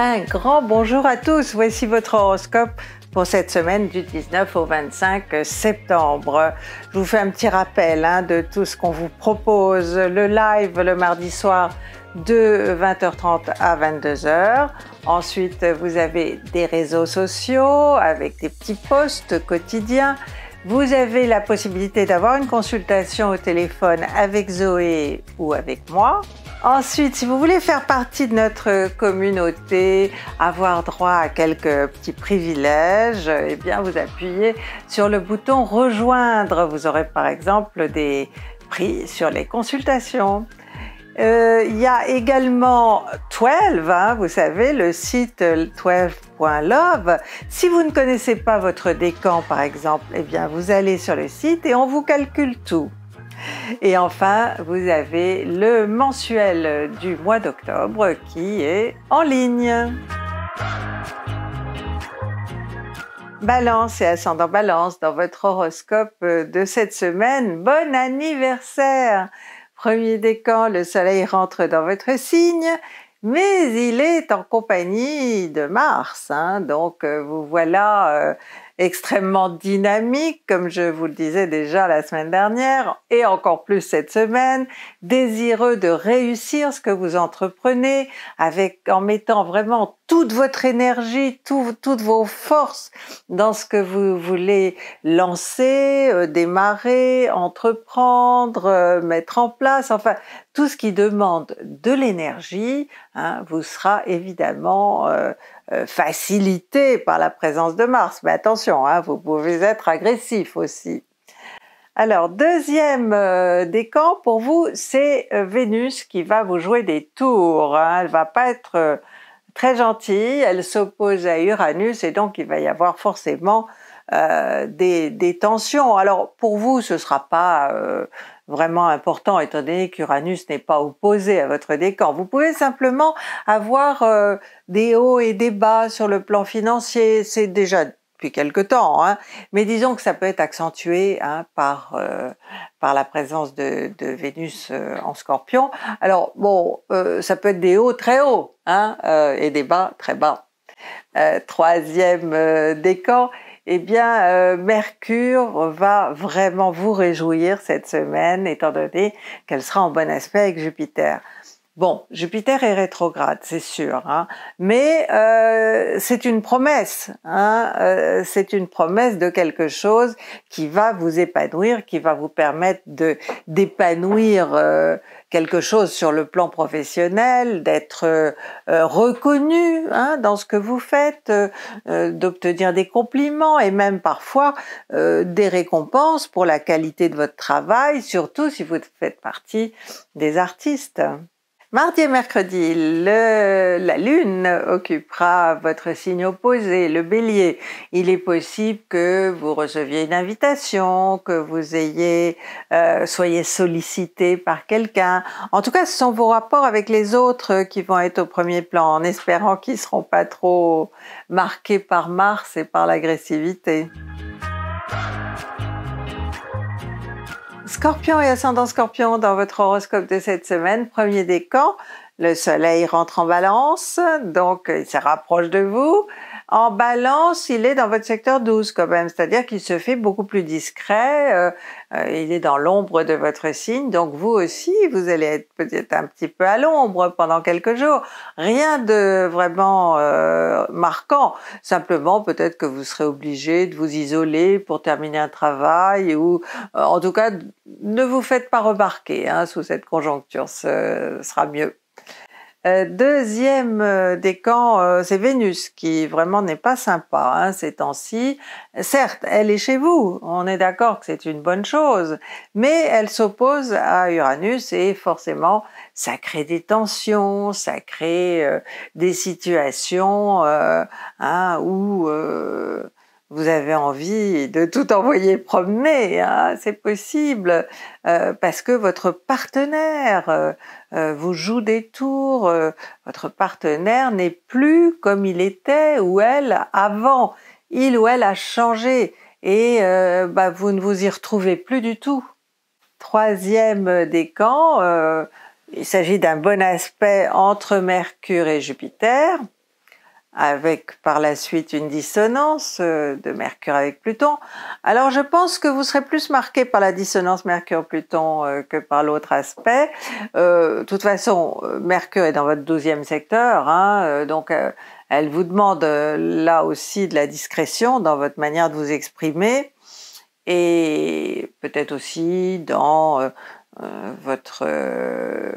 Un grand bonjour à tous. Voici votre horoscope pour cette semaine du 19 au 25 septembre. Je vous fais un petit rappel hein, de tout ce qu'on vous propose. Le live le mardi soir de 20h30 à 22h. Ensuite, vous avez des réseaux sociaux avec des petits posts quotidiens. Vous avez la possibilité d'avoir une consultation au téléphone avec Zoé ou avec moi. Ensuite, si vous voulez faire partie de notre communauté, avoir droit à quelques petits privilèges, eh bien vous appuyez sur le bouton rejoindre. Vous aurez par exemple des prix sur les consultations. Euh, il y a également 12, hein, vous savez, le site 12.love. Si vous ne connaissez pas votre décan, par exemple, eh bien, vous allez sur le site et on vous calcule tout. Et enfin, vous avez le mensuel du mois d'octobre qui est en ligne. Balance et ascendant balance dans votre horoscope de cette semaine. Bon anniversaire Premier décan, le soleil rentre dans votre signe, mais il est en compagnie de Mars, hein. donc euh, vous voilà euh, extrêmement dynamique, comme je vous le disais déjà la semaine dernière, et encore plus cette semaine, désireux de réussir ce que vous entreprenez, avec, en mettant vraiment toute votre énergie, toutes vos forces dans ce que vous voulez lancer, euh, démarrer, entreprendre, euh, mettre en place, enfin tout ce qui demande de l'énergie hein, vous sera évidemment euh, euh, facilité par la présence de Mars. Mais attention, hein, vous pouvez être agressif aussi. Alors, deuxième euh, décan pour vous, c'est euh, Vénus qui va vous jouer des tours. Hein. Elle va pas être très gentille, elle s'oppose à Uranus et donc il va y avoir forcément des, tensions. Alors pour vous, ce sera pas vraiment important étant donné qu'Uranus n'est pas opposé à votre décan. Vous pouvez simplement avoir euh, des hauts et des bas sur le plan financier, c'est déjà depuis quelque temps, hein. mais disons que ça peut être accentué hein, par, euh, par la présence de, Vénus euh, en scorpion. Alors bon, ça peut être des hauts très hauts hein, et des bas très bas. troisième décan, eh bien, euh, Mercure va vraiment vous réjouir cette semaine, étant donné qu'elle sera en bon aspect avec Jupiter. Bon, Jupiter est rétrograde, c'est sûr, hein. mais euh, c'est une promesse, hein, euh, c'est une promesse de quelque chose qui va vous épanouir, qui va vous permettre de d'épanouir euh, quelque chose sur le plan professionnel, d'être reconnu hein, dans ce que vous faites, d'obtenir des compliments et même parfois des récompenses pour la qualité de votre travail, surtout si vous faites partie des artistes. Mardi et mercredi, la Lune occupera votre signe opposé, le bélier. Il est possible que vous receviez une invitation, que vous ayez, euh, soyez sollicité par quelqu'un. En tout cas, ce sont vos rapports avec les autres qui vont être au premier plan, en espérant qu'ils ne seront pas trop marqués par Mars et par l'agressivité. Scorpion et ascendant Scorpion dans votre horoscope de cette semaine, premier décan, le soleil rentre en balance, donc il se rapproche de vous. En balance, il est dans votre secteur 12 quand même, c'est-à-dire qu'il se fait beaucoup plus discret, euh, euh, il est dans l'ombre de votre signe, donc vous aussi, vous allez être peut-être un petit peu à l'ombre pendant quelques jours. Rien de vraiment euh, marquant, simplement peut-être que vous serez obligé de vous isoler pour terminer un travail ou euh, en tout cas, ne vous faites pas remarquer hein, sous cette conjoncture, ce sera mieux. Euh, deuxième euh, décan, camps, euh, c'est Vénus, qui vraiment n'est pas sympa hein, ces temps-ci. Certes, elle est chez vous, on est d'accord que c'est une bonne chose, mais elle s'oppose à Uranus et forcément, ça crée des tensions, ça crée des situations hein, où vous avez envie de tout envoyer promener, hein, c'est possible, euh, parce que votre partenaire euh, euh, vous joue des tours, votre partenaire n'est plus comme il était ou elle avant, il ou elle a changé et bah, vous ne vous y retrouvez plus du tout. Troisième décan, il s'agit d'un bon aspect entre Mercure et Jupiter avec par la suite une dissonance euh, de Mercure avec Pluton. Alors je pense que vous serez plus marqué par la dissonance Mercure-Pluton euh, que par l'autre aspect. Euh, de toute façon, Mercure est dans votre douzième secteur, hein, donc elle vous demande là aussi de la discrétion dans votre manière de vous exprimer et peut-être aussi dans euh, votre, euh,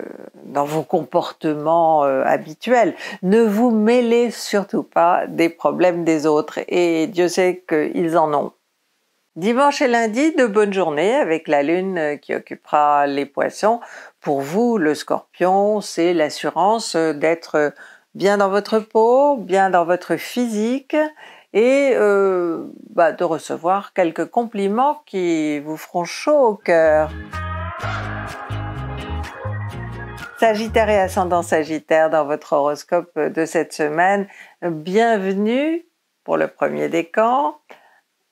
dans vos comportements euh, habituels. Ne vous mêlez surtout pas des problèmes des autres et Dieu sait qu'ils en ont. Dimanche et lundi, de bonnes journées avec la lune qui occupera les poissons. Pour vous, le scorpion, c'est l'assurance d'être bien dans votre peau, bien dans votre physique et bah, de recevoir quelques compliments qui vous feront chaud au cœur. Sagittaire et ascendant Sagittaire dans votre horoscope de cette semaine. Bienvenue pour le premier décan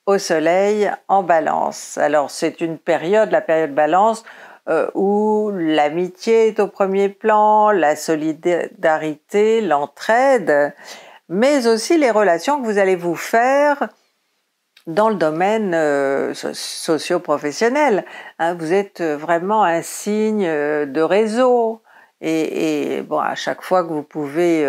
au soleil en balance. Alors c'est une période, la période balance, euh, où l'amitié est au premier plan, la solidarité, l'entraide, mais aussi les relations que vous allez vous faire dans le domaine euh, socio-professionnel. Hein. vous êtes euh, vraiment un signe euh, de réseau. Et, bon, à chaque fois que vous pouvez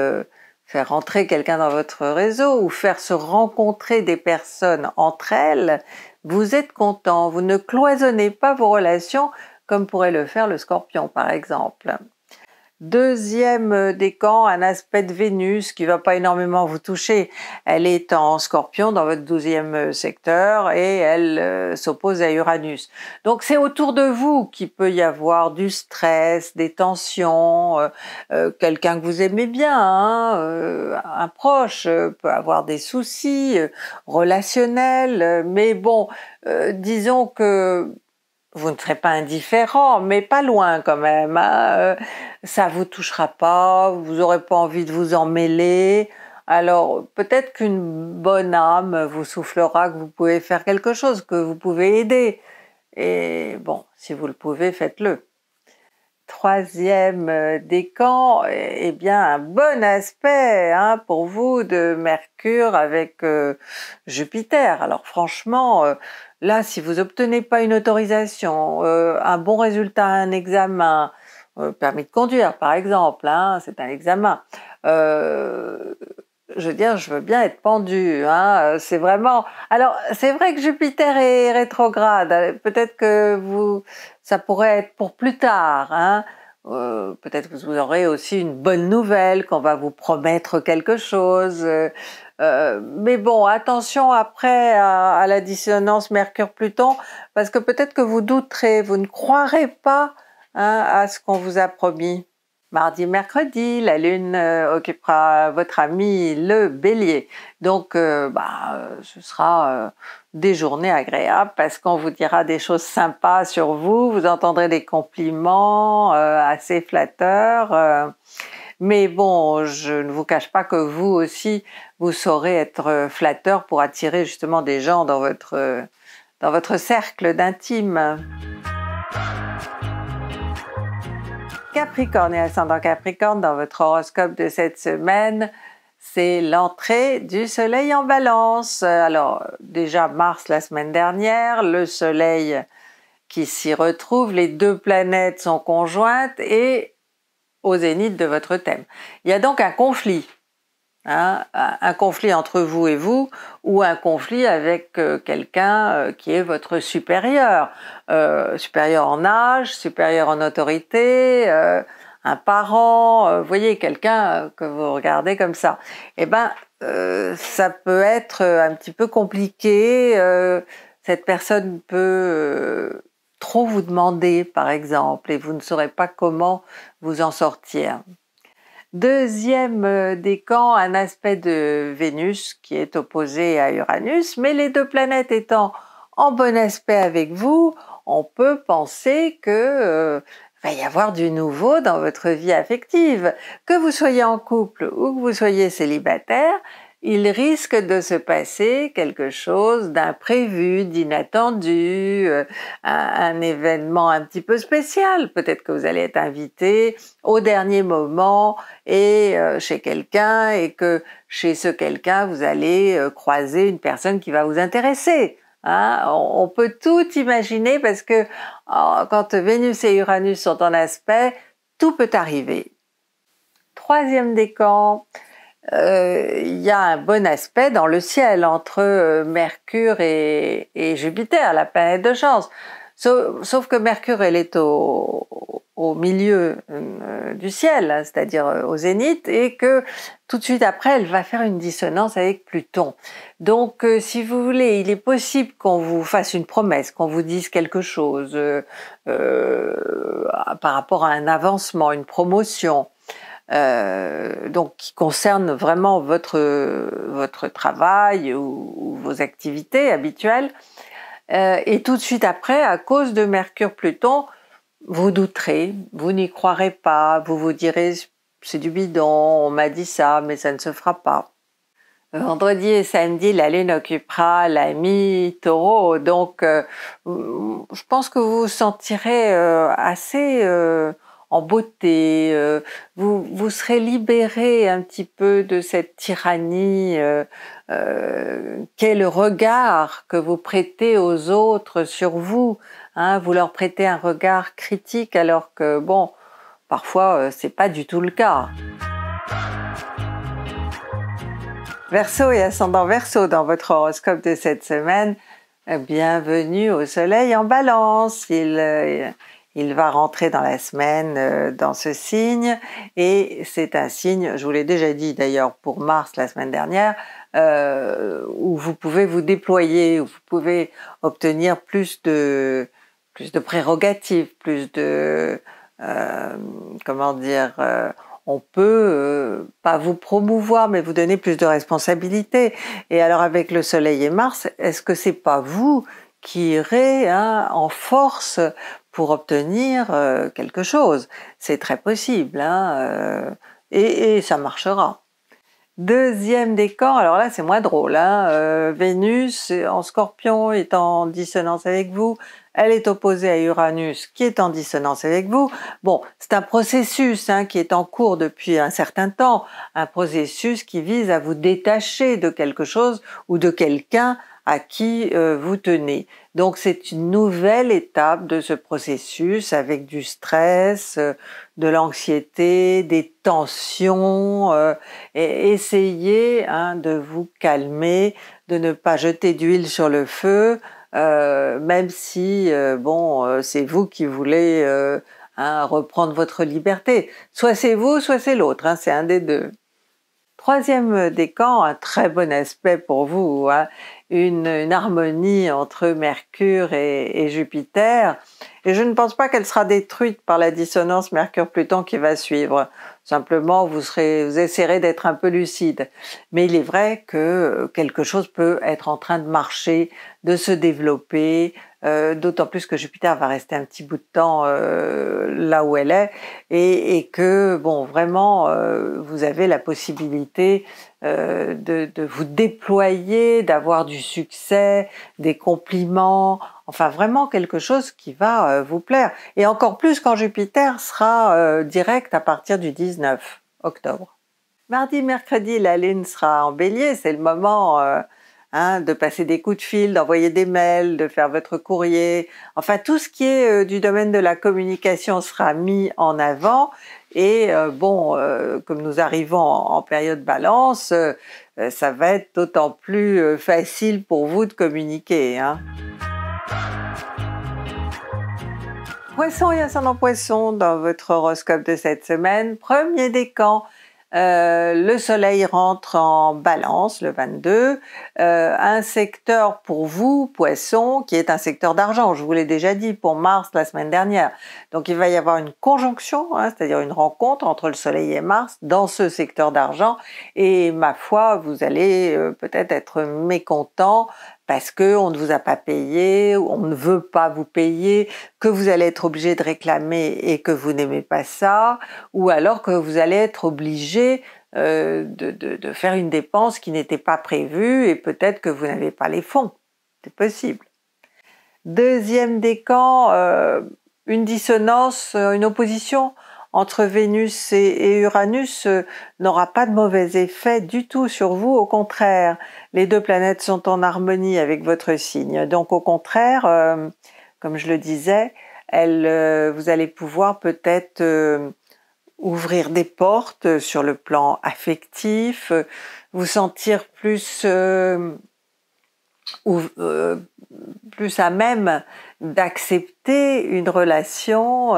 faire rentrer quelqu'un dans votre réseau ou faire se rencontrer des personnes entre elles, vous êtes content. Vous ne cloisonnez pas vos relations comme pourrait le faire le scorpion, par exemple. Deuxième euh, décan, un aspect de Vénus qui va pas énormément vous toucher. Elle est en scorpion dans votre douzième euh, secteur et elle euh, s'oppose à Uranus. Donc c'est autour de vous qu'il peut y avoir du stress, des tensions, quelqu'un que vous aimez bien, hein, un proche peut avoir des soucis relationnels, mais bon, disons que vous ne serez pas indifférent, mais pas loin quand même. Hein, euh, ça vous touchera pas, vous n'aurez pas envie de vous en mêler. Alors peut-être qu'une bonne âme vous soufflera que vous pouvez faire quelque chose, que vous pouvez aider. Et bon, si vous le pouvez, faites-le. Troisième euh, décan, eh, eh bien un bon aspect hein, pour vous de Mercure avec euh, Jupiter. Alors franchement, Là, si vous n'obtenez pas une autorisation, euh, un bon résultat à un examen, euh, permis de conduire par exemple, hein, c'est un examen, euh, je veux dire, je veux bien être pendu. Hein, c'est vraiment. Alors, c'est vrai que Jupiter est rétrograde. Peut-être que vous, ça pourrait être pour plus tard. Hein, peut-être que vous aurez aussi une bonne nouvelle, qu'on va vous promettre quelque chose, euh, mais bon, attention après à, la dissonance Mercure-Pluton, parce que peut-être que vous douterez, vous ne croirez pas hein, à ce qu'on vous a promis. Mardi, mercredi, la Lune euh, occupera votre ami le Bélier. Donc, euh, bah, ce sera des journées agréables parce qu'on vous dira des choses sympas sur vous, vous entendrez des compliments assez flatteurs. Mais bon, je ne vous cache pas que vous aussi, vous saurez être euh, flatteur pour attirer justement des gens dans votre, euh, dans votre cercle d'intime. Capricorne et ascendant Capricorne, dans votre horoscope de cette semaine, c'est l'entrée du soleil en balance. Alors déjà Mars la semaine dernière, le soleil qui s'y retrouve, les deux planètes sont conjointes et au zénith de votre thème. Il y a donc un conflit, hein, un conflit entre vous et vous, ou un conflit avec euh, quelqu'un euh, qui est votre supérieur, euh, supérieur en âge, supérieur en autorité, un parent, vous voyez quelqu'un que vous regardez comme ça. Eh ben, ça peut être un petit peu compliqué. cette personne peut trop vous demander, par exemple, et vous ne saurez pas comment vous en sortir. Deuxième euh, décan, un aspect de Vénus qui est opposé à Uranus, mais les deux planètes étant en bon aspect avec vous, on peut penser que euh, va y avoir du nouveau dans votre vie affective. Que vous soyez en couple ou que vous soyez célibataire, il risque de se passer quelque chose d'imprévu, d'inattendu, euh, un, événement un petit peu spécial. Peut-être que vous allez être invité au dernier moment et euh, chez quelqu'un et que chez ce quelqu'un, vous allez euh, croiser une personne qui va vous intéresser. Hein? On, peut tout imaginer parce que quand Vénus et Uranus sont en aspect, tout peut arriver. Troisième décan, euh, il y a un bon aspect dans le ciel entre euh, Mercure et, Jupiter, la planète de chance. Sauf, que Mercure, elle est au, milieu euh, du ciel, hein, c'est-à-dire au zénith, et que tout de suite après, elle va faire une dissonance avec Pluton. Donc, si vous voulez, il est possible qu'on vous fasse une promesse, qu'on vous dise quelque chose par rapport à un avancement, une promotion, euh, donc qui concerne vraiment votre, votre travail ou, vos activités habituelles. Euh, et tout de suite après, à cause de Mercure-Pluton, vous douterez, vous n'y croirez pas, vous vous direz c'est du bidon, on m'a dit ça, mais ça ne se fera pas. Vendredi et samedi, la Lune occupera l'ami Taureau, donc euh, je pense que vous vous sentirez assez en beauté, euh, vous, serez libéré un petit peu de cette tyrannie euh, euh, Quel regard que vous prêtez aux autres sur vous. Hein, vous leur prêtez un regard critique alors que, bon, parfois, c'est pas du tout le cas. Verseau et ascendant Verseau dans votre horoscope de cette semaine, bienvenue au soleil en balance. Il, il va rentrer dans la semaine euh, dans ce signe et c'est un signe, je vous l'ai déjà dit d'ailleurs pour Mars la semaine dernière, euh, où vous pouvez vous déployer, où vous pouvez obtenir plus de, plus de prérogatives, plus de... Euh, comment dire on peut pas vous promouvoir, mais vous donner plus de responsabilités. Et alors avec le Soleil et Mars, est-ce que c'est pas vous qui irez hein, en force pour obtenir euh, quelque chose. C'est très possible, hein, euh, et, ça marchera. Deuxième décor, alors là c'est moins drôle, hein, euh, Vénus en scorpion est en dissonance avec vous, elle est opposée à Uranus qui est en dissonance avec vous. Bon, c'est un processus hein, qui est en cours depuis un certain temps, un processus qui vise à vous détacher de quelque chose ou de quelqu'un à qui euh, vous tenez. Donc c'est une nouvelle étape de ce processus avec du stress, euh, de l'anxiété, des tensions. Euh, et essayez hein, de vous calmer, de ne pas jeter d'huile sur le feu, même si bon c'est vous qui voulez hein, reprendre votre liberté. Soit c'est vous, soit c'est l'autre. Hein, c'est un des deux. Troisième décan, un très bon aspect pour vous, hein, une, harmonie entre Mercure et, Jupiter. Et je ne pense pas qu'elle sera détruite par la dissonance Mercure-Pluton qui va suivre. Simplement, vous, serez, vous essaierez d'être un peu lucide. Mais il est vrai que quelque chose peut être en train de marcher, de se développer, euh, d'autant plus que Jupiter va rester un petit bout de temps euh, là où elle est, et, que, bon, vraiment, euh, vous avez la possibilité de, de, vous déployer, d'avoir du succès, des compliments, enfin vraiment quelque chose qui va vous plaire. Et encore plus quand Jupiter sera direct à partir du 19 octobre. Mardi, mercredi, la Lune sera en bélier, c'est le moment Hein, de passer des coups de fil, d'envoyer des mails, de faire votre courrier. Enfin, tout ce qui est euh, du domaine de la communication sera mis en avant. Et euh, bon, euh, comme nous arrivons en, période balance, ça va être d'autant plus facile pour vous de communiquer. Hein. Poisson et ascendant poisson dans votre horoscope de cette semaine, premier décan. Euh, le soleil rentre en balance le 22, euh, un secteur pour vous, poisson, qui est un secteur d'argent, je vous l'ai déjà dit, pour Mars la semaine dernière. Donc il va y avoir une conjonction, hein, c'est-à-dire une rencontre entre le soleil et Mars dans ce secteur d'argent, et ma foi, vous allez euh, peut-être être mécontent parce que on ne vous a pas payé, on ne veut pas vous payer, que vous allez être obligé de réclamer et que vous n'aimez pas ça, ou alors que vous allez être obligé euh, de, faire une dépense qui n'était pas prévue et peut-être que vous n'avez pas les fonds. C'est possible. Deuxième décan, euh, une dissonance, euh, une opposition entre Vénus et, Uranus euh, n'aura pas de mauvais effet du tout sur vous. Au contraire, les deux planètes sont en harmonie avec votre signe. Donc au contraire, euh, comme je le disais, euh, vous allez pouvoir peut-être ouvrir des portes sur le plan affectif, vous sentir plus plus à même d'accepter une relation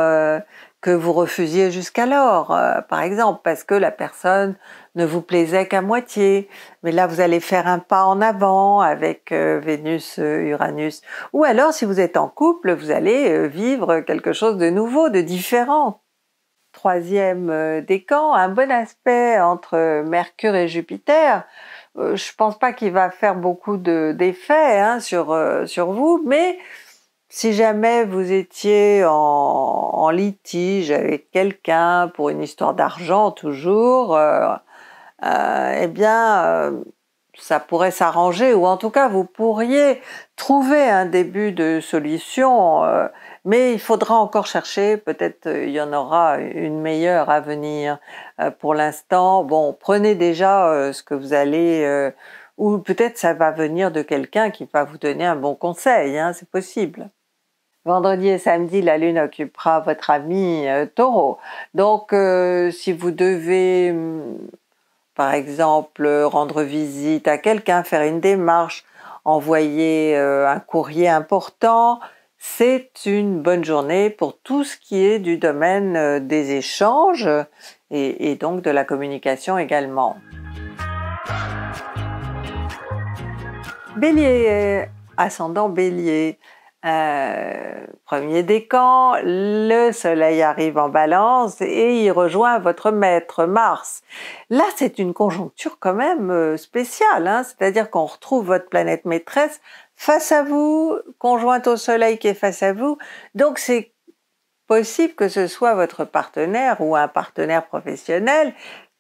que vous refusiez jusqu'alors, euh, par exemple, parce que la personne ne vous plaisait qu'à moitié. Mais là, vous allez faire un pas en avant avec euh, Vénus, euh, Uranus. Ou alors, si vous êtes en couple, vous allez vivre quelque chose de nouveau, de différent. Troisième décan, un bon aspect entre Mercure et Jupiter. Je pense pas qu'il va faire beaucoup d'effets hein, sur, sur vous, mais si jamais vous étiez en, litige avec quelqu'un pour une histoire d'argent toujours, euh, euh, eh bien, euh, ça pourrait s'arranger, ou en tout cas, vous pourriez trouver un début de solution, mais il faudra encore chercher, peut-être il y en aura une meilleure à venir. pour l'instant, bon, prenez déjà ce que vous allez, ou peut-être ça va venir de quelqu'un qui va vous donner un bon conseil, hein, c'est possible. Vendredi et samedi, la lune occupera votre ami euh, taureau. Donc, euh, si vous devez, hmm, par exemple, rendre visite à quelqu'un, faire une démarche, envoyer euh, un courrier important, c'est une bonne journée pour tout ce qui est du domaine des échanges et, et donc de la communication également. Bélier, ascendant bélier. Euh, premier décan, le soleil arrive en balance et il rejoint votre maître Mars. Là, c'est une conjoncture quand même euh, spéciale, hein. c'est-à-dire qu'on retrouve votre planète maîtresse face à vous, conjointe au soleil qui est face à vous. Donc c'est possible que ce soit votre partenaire ou un partenaire professionnel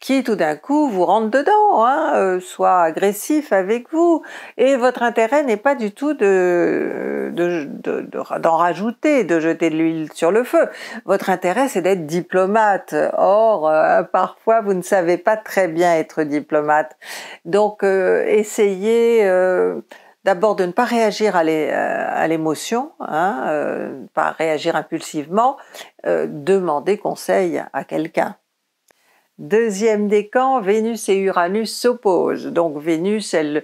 qui tout d'un coup vous rentre dedans, hein, euh, soit agressif avec vous, et votre intérêt n'est pas du tout de, d'en rajouter, de jeter de l'huile sur le feu. Votre intérêt, c'est d'être diplomate. Or, euh, parfois, vous ne savez pas très bien être diplomate. Donc, euh, essayez d'abord de ne pas réagir à, l'émotion, hein, pas réagir impulsivement, demandez conseil à quelqu'un. Deuxième décan, Vénus et Uranus s'opposent. Donc Vénus, elle,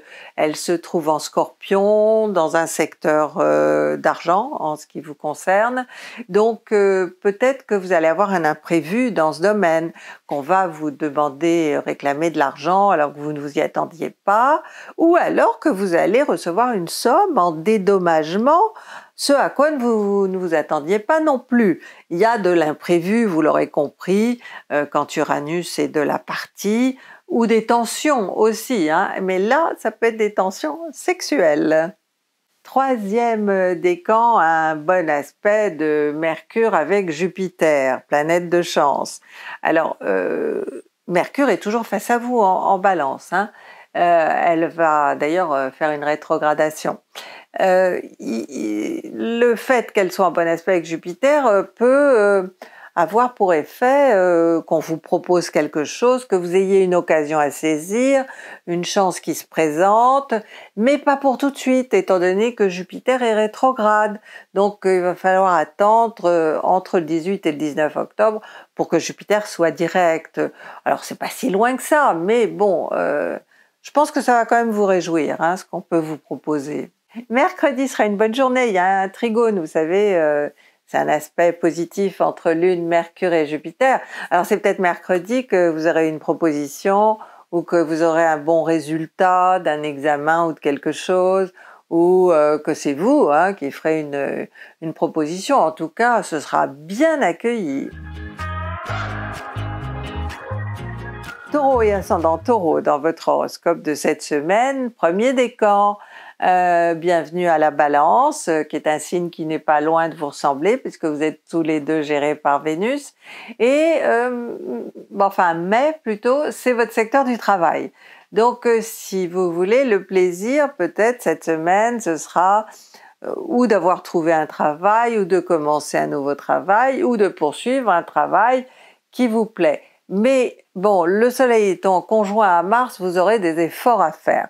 se trouve en scorpion, dans un secteur euh, d'argent en ce qui vous concerne. Donc euh, peut-être que vous allez avoir un imprévu dans ce domaine, qu'on va vous demander, euh, réclamer de l'argent alors que vous ne vous y attendiez pas, ou alors que vous allez recevoir une somme en dédommagement ce à quoi vous ne vous attendiez pas non plus. Il y a de l'imprévu, vous l'aurez compris, euh, quand Uranus est de la partie, ou des tensions aussi, hein. mais là, ça peut être des tensions sexuelles. Troisième décan, un bon aspect de Mercure avec Jupiter, planète de chance. Alors, euh, Mercure est toujours face à vous en, balance. Hein. Euh, elle va d'ailleurs faire une rétrogradation. Euh, le fait qu'elle soit en bon aspect avec Jupiter euh, peut euh, avoir pour effet qu'on vous propose quelque chose, que vous ayez une occasion à saisir, une chance qui se présente, mais pas pour tout de suite, étant donné que Jupiter est rétrograde. Donc il va falloir attendre entre le 18 et le 19 octobre pour que Jupiter soit direct. Alors c'est pas si loin que ça, mais bon, je pense que ça va quand même vous réjouir, hein, ce qu'on peut vous proposer. Mercredi sera une bonne journée. Il y a un trigone, vous savez, euh, c'est un aspect positif entre Lune, Mercure et Jupiter. Alors c'est peut-être mercredi que vous aurez une proposition ou que vous aurez un bon résultat d'un examen ou de quelque chose ou euh, que c'est vous hein, qui ferez une, une proposition. En tout cas, ce sera bien accueilli. Taureau et ascendant taureau dans votre horoscope de cette semaine, premier décan. Euh, bienvenue à la balance, euh, qui est un signe qui n'est pas loin de vous ressembler, puisque vous êtes tous les deux gérés par Vénus. Et, euh, enfin, mai plutôt, c'est votre secteur du travail. Donc, si vous voulez, le plaisir, peut-être cette semaine, ce sera ou d'avoir trouvé un travail, ou de commencer un nouveau travail, ou de poursuivre un travail qui vous plaît. Mais bon, le Soleil étant conjoint à Mars, vous aurez des efforts à faire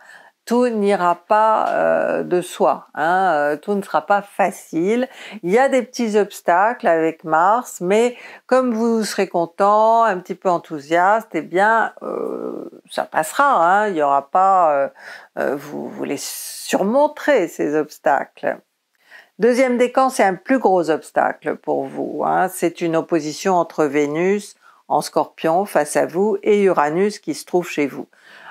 tout n'ira pas euh, de soi, hein, euh, tout ne sera pas facile. Il y a des petits obstacles avec Mars, mais comme vous serez content, un petit peu enthousiaste, eh bien, euh, ça passera. Hein. il n'y aura pas, vous, voulez les ces obstacles. Deuxième décan, c'est un plus gros obstacle pour vous. Hein. c'est une opposition entre Vénus en Scorpion face à vous et Uranus qui se trouve chez vous.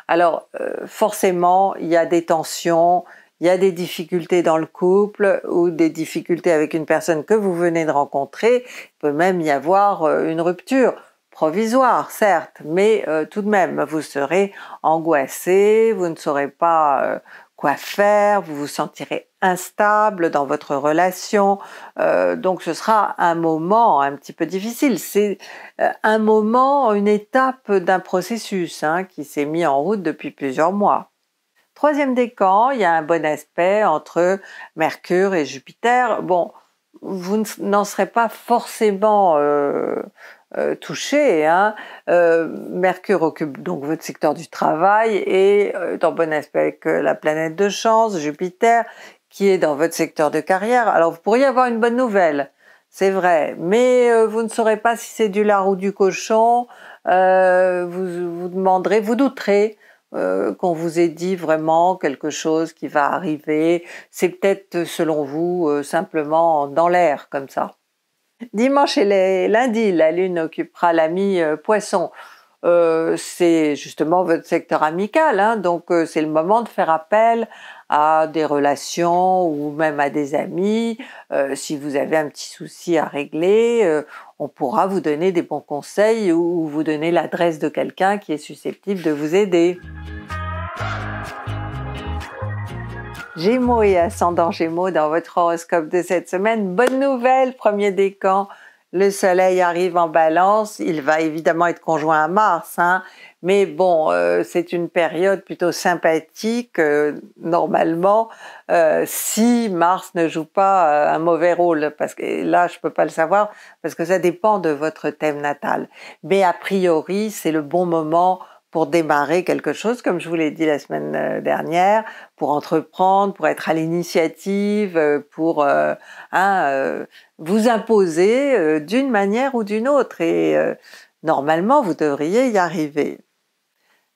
Alors euh, forcément, il y a des tensions, il y a des difficultés dans le couple ou des difficultés avec une personne que vous venez de rencontrer. Il peut même y avoir euh, une rupture provisoire, certes, mais euh, tout de même, vous serez angoissé, vous ne saurez pas quoi faire, vous vous sentirez instable dans votre relation, euh, donc ce sera un moment un petit peu difficile. C'est euh, un moment, une étape d'un processus hein, qui s'est mis en route depuis plusieurs mois. Troisième décan, il y a un bon aspect entre Mercure et Jupiter. Bon, vous n'en serez pas forcément euh, euh, touché, hein. euh, Mercure occupe donc votre secteur du travail et euh, dans bon aspect avec la planète de chance, Jupiter, qui est dans votre secteur de carrière. Alors vous pourriez avoir une bonne nouvelle, c'est vrai, mais vous ne saurez pas si c'est du lard ou du cochon. vous vous demanderez, vous douterez. qu'on vous ait dit vraiment quelque chose qui va arriver. C'est peut-être selon vous simplement dans l'air comme ça. Dimanche et lundi, la Lune occupera l'ami Poisson. Euh, c'est justement votre secteur amical, hein, donc euh, c'est le moment de faire appel à des relations ou même à des amis. Euh, si vous avez un petit souci à régler, on pourra vous donner des bons conseils ou vous donner l'adresse de quelqu'un qui est susceptible de vous aider. Gémeaux et ascendant Gémeaux dans votre horoscope de cette semaine. Bonne nouvelle, premier décan, le Soleil arrive en Balance. Il va évidemment être conjoint à Mars, hein. mais bon, euh, c'est une période plutôt sympathique euh, normalement euh, si Mars ne joue pas un mauvais rôle, parce que là je ne peux pas le savoir parce que ça dépend de votre thème natal. Mais a priori, c'est le bon moment pour démarrer quelque chose, comme je vous l'ai dit la semaine euh, dernière, pour entreprendre, pour être à l'initiative, euh, pour euh, hein, vous imposer d'une manière ou d'une autre. Et normalement, vous devriez y arriver.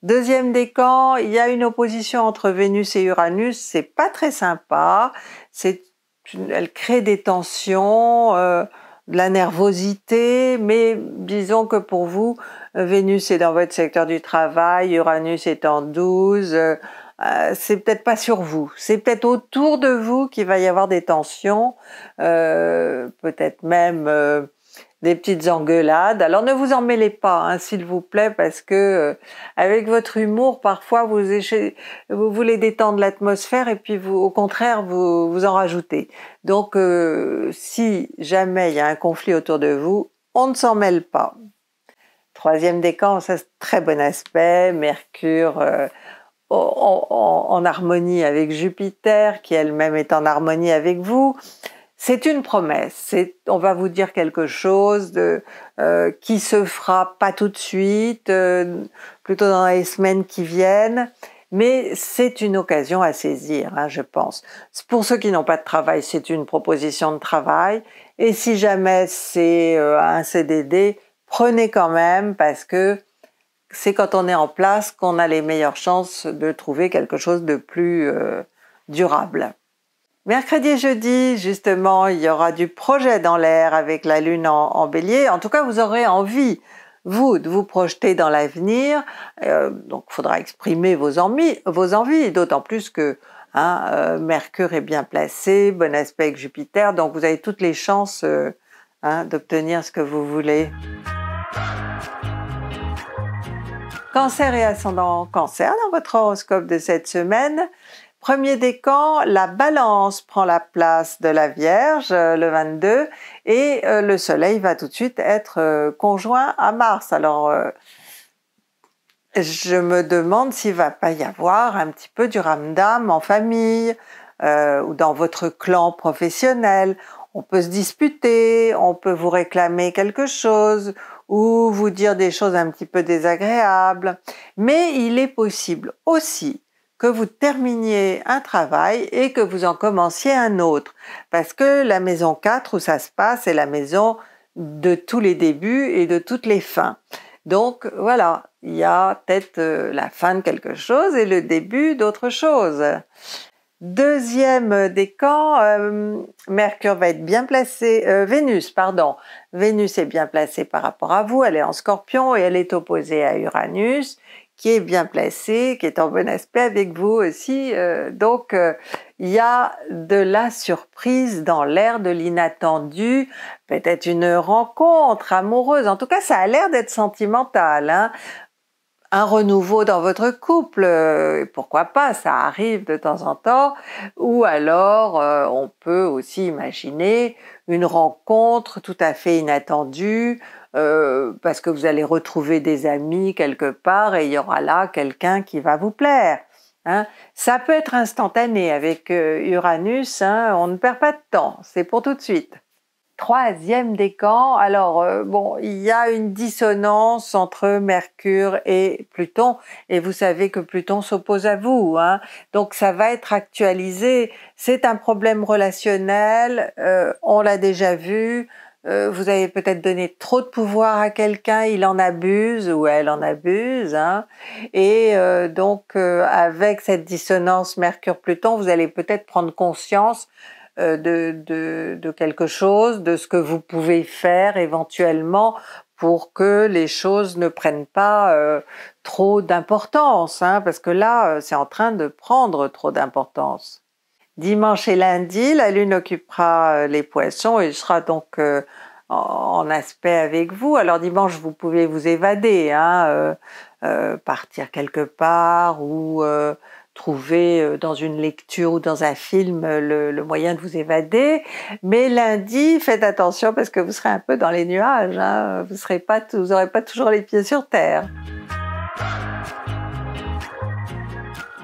Deuxième décan, il y a une opposition entre Vénus et Uranus, c'est pas très sympa, elle crée des tensions, de la nervosité, mais disons que pour vous, euh, Vénus est dans votre secteur du travail, Uranus est en 12, euh, euh, c'est peut-être pas sur vous, c'est peut-être autour de vous qu'il va y avoir des tensions, peut-être même des petites engueulades. Alors ne vous en mêlez pas, hein, s'il vous plaît, parce que avec votre humour, parfois vous, voulez détendre l'atmosphère et puis au contraire, vous, vous en rajoutez. Donc si jamais il y a un conflit autour de vous, on ne s'en mêle pas. Troisième décan, ça c'est très bon aspect, Mercure euh, en, harmonie avec Jupiter, qui elle-même est en harmonie avec vous. C'est une promesse, on va vous dire quelque chose de, euh, qui se fera pas tout de suite, euh, plutôt dans les semaines qui viennent, mais c'est une occasion à saisir, hein, je pense. Pour ceux qui n'ont pas de travail, c'est une proposition de travail, et si jamais c'est un CDD, prenez quand même parce que c'est quand on est en place qu'on a les meilleures chances de trouver quelque chose de plus euh, durable. Mercredi et jeudi, justement, il y aura du projet dans l'air avec la lune en, bélier. En tout cas, vous aurez envie, vous, de vous projeter dans l'avenir. Euh, donc, il faudra exprimer vos, envies, vos envies d'autant plus que hein, euh, Mercure est bien placé, bon aspect avec Jupiter, donc vous avez toutes les chances hein, d'obtenir ce que vous voulez. Cancer et ascendant cancer dans votre horoscope de cette semaine. Premier décan, la balance prend la place de la Vierge euh, le 22 et euh, le Soleil va tout de suite être euh, conjoint à Mars. Alors je me demande s'il va pas y avoir un petit peu du ramdam en famille ou dans votre clan professionnel. On peut se disputer, on peut vous réclamer quelque chose, ou vous dire des choses un petit peu désagréables. Mais il est possible aussi que vous terminiez un travail et que vous en commenciez un autre. Parce que la maison 4 où ça se passe est la maison de tous les débuts et de toutes les fins. Donc voilà, il y a peut-être euh, la fin de quelque chose et le début d'autre chose. Deuxième euh, décan, euh, Mercure va être bien placé, euh, Vénus, pardon. Vénus est bien placée par rapport à vous, elle est en scorpion et elle est opposée à Uranus, qui est bien placé, qui est en bon aspect avec vous aussi. donc, il y a de la surprise dans l'air, de l'inattendu, peut-être une rencontre amoureuse. En tout cas, ça a l'air d'être sentimental. Hein un renouveau dans votre couple, euh, pourquoi pas, ça arrive de temps en temps, ou alors euh, on peut aussi imaginer une rencontre tout à fait inattendue, euh, parce que vous allez retrouver des amis quelque part et il y aura là quelqu'un qui va vous plaire. Hein. Ça peut être instantané avec Uranus, hein, on ne perd pas de temps, c'est pour tout de suite troisième décan. Alors, euh, bon, il y a une dissonance entre Mercure et Pluton, et vous savez que Pluton s'oppose à vous, hein. donc ça va être actualisé. C'est un problème relationnel, euh, on l'a déjà vu, euh, vous avez peut-être donné trop de pouvoir à quelqu'un, il en abuse ou elle en abuse. Hein. Et donc, avec cette dissonance Mercure-Pluton, vous allez peut-être prendre conscience euh, de, de, quelque chose, de ce que vous pouvez faire éventuellement pour que les choses ne prennent pas euh, trop d'importance, hein, parce que là, euh, c'est en train de prendre trop d'importance. Dimanche et lundi, la Lune occupera les poissons et sera donc en aspect avec vous. Alors dimanche, vous pouvez vous évader, hein, partir quelque part ou trouver euh, dans une lecture ou dans un film euh, le, moyen de vous évader. Mais lundi, faites attention parce que vous serez un peu dans les nuages. Hein. Vous serez pas, vous n'aurez pas toujours les pieds sur terre.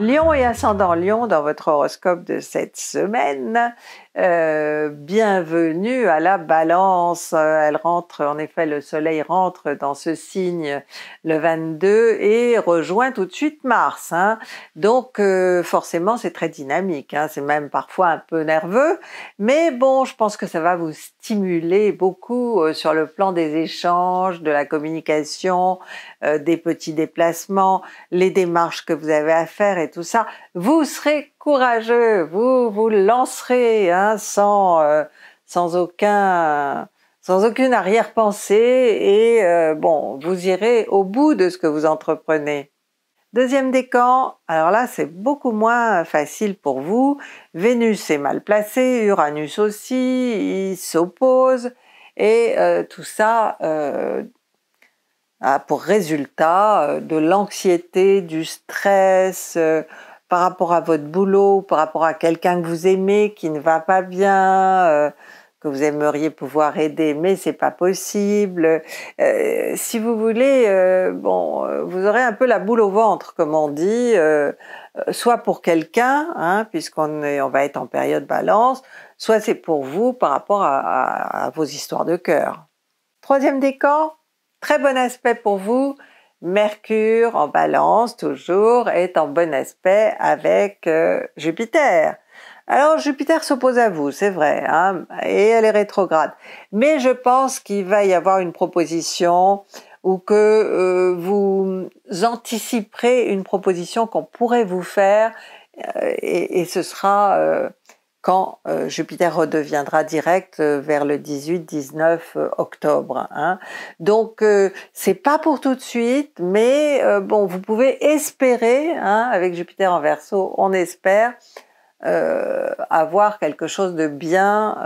Lion et ascendant Lion dans votre horoscope de cette semaine. Euh, bienvenue à la balance. Euh, elle rentre, en effet, le soleil rentre dans ce signe le 22 et rejoint tout de suite Mars. Hein. Donc euh, forcément, c'est très dynamique, hein. c'est même parfois un peu nerveux, mais bon, je pense que ça va vous stimuler beaucoup sur le plan des échanges, de la communication, des petits déplacements, les démarches que vous avez à faire et tout ça. Vous serez courageux, vous vous lancerez hein, euh, sans, aucun, sans aucune arrière-pensée et euh, bon, vous irez au bout de ce que vous entreprenez. Deuxième décan, alors là c'est beaucoup moins facile pour vous, Vénus est mal placée, Uranus aussi, il s'oppose et euh, tout ça a pour résultat de l'anxiété, du stress, par rapport à votre boulot, par rapport à quelqu'un que vous aimez qui ne va pas bien, euh, que vous aimeriez pouvoir aider, mais c'est pas possible. Euh, si vous voulez, euh, bon, vous aurez un peu la boule au ventre, comme on dit, soit pour quelqu'un, hein, puisqu'on va être en période balance, soit c'est pour vous par rapport à, à vos histoires de cœur. Troisième décor, très bon aspect pour vous, Mercure en balance toujours est en bon aspect avec euh, Jupiter. Alors Jupiter s'oppose à vous, c'est vrai, hein, et elle est rétrograde. Mais je pense qu'il va y avoir une proposition ou que euh, vous anticiperez une proposition qu'on pourrait vous faire euh, et, ce sera euh, Jupiter redeviendra direct euh, vers le 18-19 euh, octobre. Hein. Donc c'est pas pour tout de suite, mais bon, vous pouvez espérer, hein, avec Jupiter en Verseau, on espère avoir quelque chose de bien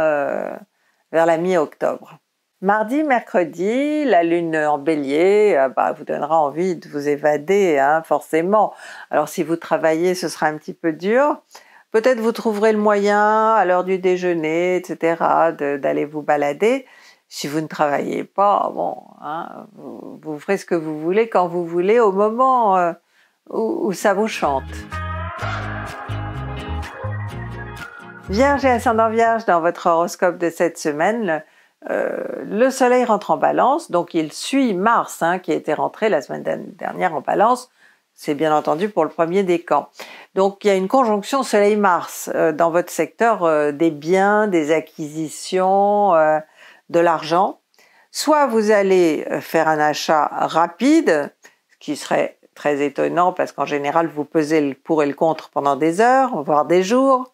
vers la mi-octobre. Mardi, mercredi, la lune en bélier ah bah, vous donnera envie de vous évader, hein, forcément. Alors si vous travaillez, ce sera un petit peu dur. Peut-être vous trouverez le moyen à l'heure du déjeuner, etc., d'aller vous balader. Si vous ne travaillez pas, bon, hein, vous, ferez ce que vous voulez quand vous voulez, au moment euh, où, ça vous chante. Vierge et ascendant Vierge, dans votre horoscope de cette semaine, euh, le Soleil rentre en Balance, donc il suit Mars, hein, qui était rentré la semaine dernière en Balance. C'est bien entendu pour le premier décan. Donc il y a une conjonction Soleil-Mars euh, dans votre secteur euh, des biens, des acquisitions, euh, de l'argent. Soit vous allez faire un achat rapide, ce qui serait très étonnant parce qu'en général vous pesez le pour et le contre pendant des heures, voire des jours.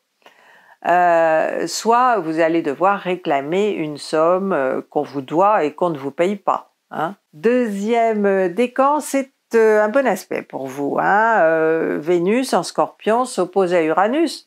soit vous allez devoir réclamer une somme qu'on vous doit et qu'on ne vous paye pas. Hein. Deuxième décan, c'est un bon aspect pour vous. Hein euh, Vénus en scorpion s'oppose à Uranus.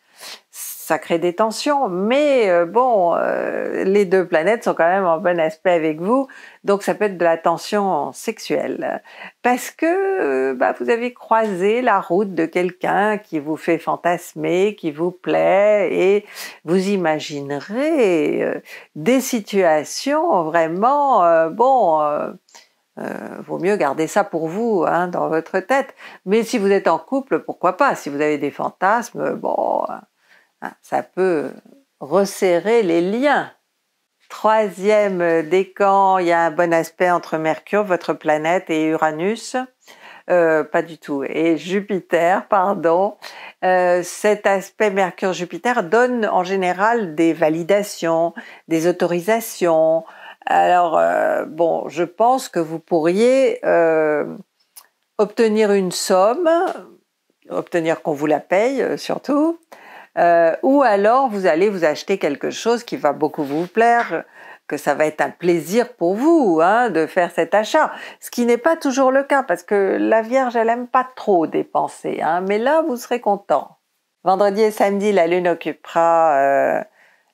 Ça crée des tensions, mais euh, bon, euh, les deux planètes sont quand même en bon aspect avec vous, donc ça peut être de la tension sexuelle. Parce que bah, vous avez croisé la route de quelqu'un qui vous fait fantasmer, qui vous plaît, et vous imaginerez des situations vraiment, bon euh, vaut mieux garder ça pour vous, hein, dans votre tête. Mais si vous êtes en couple, pourquoi pas Si vous avez des fantasmes, bon, hein, hein, ça peut resserrer les liens. Troisième décan, il y a un bon aspect entre Mercure, votre planète, et Uranus. Euh, pas du tout, et Jupiter, pardon. Euh, cet aspect Mercure-Jupiter donne en général des validations, des autorisations, alors, euh, bon, je pense que vous pourriez euh, obtenir une somme, obtenir qu'on vous la paye euh, surtout, ou alors vous allez vous acheter quelque chose qui va beaucoup vous plaire, que ça va être un plaisir pour vous hein, de faire cet achat, ce qui n'est pas toujours le cas parce que la Vierge, elle n'aime pas trop dépenser, hein. mais là, vous serez content. Vendredi et samedi, la Lune occupera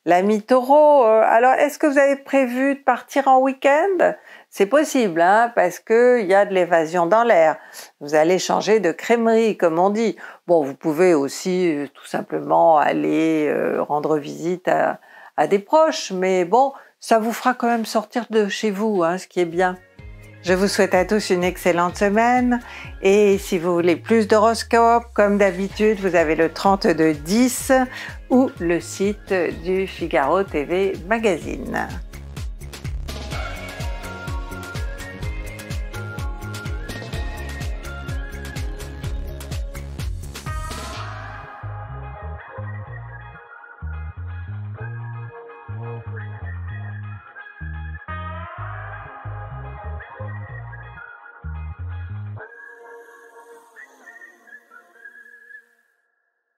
L'ami taureau, euh, alors est-ce que vous avez prévu de partir en week-end c'est possible, hein, parce qu'il y a de l'évasion dans l'air. Vous allez changer de crémerie, comme on dit. Bon, vous pouvez aussi euh, tout simplement aller euh, rendre visite à, des proches, mais bon, ça vous fera quand même sortir de chez vous, hein, ce qui est bien. Je vous souhaite à tous une excellente semaine et si vous voulez plus d'horoscopes, comme d'habitude, vous avez le 3210 ou le site du Figaro TV Magazine.